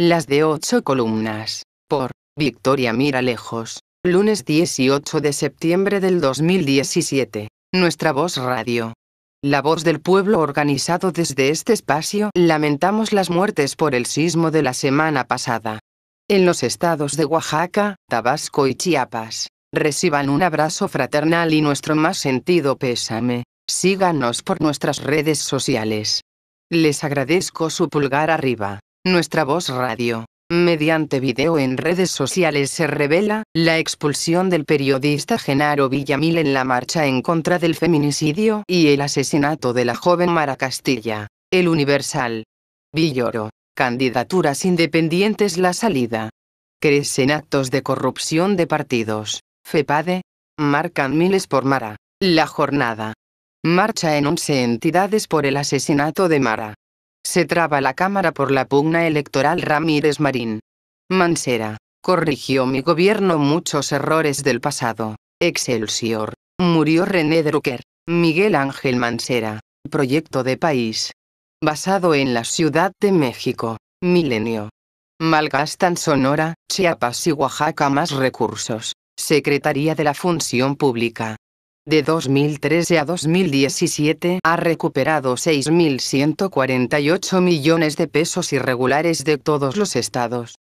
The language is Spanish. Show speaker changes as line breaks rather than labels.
Las de ocho columnas. Por Victoria Mira Lejos. Lunes 18 de septiembre del 2017. Nuestra voz radio. La voz del pueblo organizado desde este espacio. Lamentamos las muertes por el sismo de la semana pasada. En los estados de Oaxaca, Tabasco y Chiapas. Reciban un abrazo fraternal y nuestro más sentido pésame. Síganos por nuestras redes sociales. Les agradezco su pulgar arriba. Nuestra voz radio, mediante video en redes sociales se revela la expulsión del periodista Genaro Villamil en la marcha en contra del feminicidio y el asesinato de la joven Mara Castilla. El Universal. Villoro. Candidaturas independientes la salida. Crecen actos de corrupción de partidos. FEPADE. Marcan miles por Mara. La jornada. Marcha en 11 entidades por el asesinato de Mara. Se traba la Cámara por la pugna electoral Ramírez Marín. Mancera. Corrigió mi gobierno muchos errores del pasado. Excelsior. Murió René Drucker. Miguel Ángel Mancera. Proyecto de país. Basado en la Ciudad de México. Milenio. Malgastan Sonora, Chiapas y Oaxaca más recursos. Secretaría de la Función Pública de 2013 a 2017 ha recuperado 6.148 millones de pesos irregulares de todos los estados.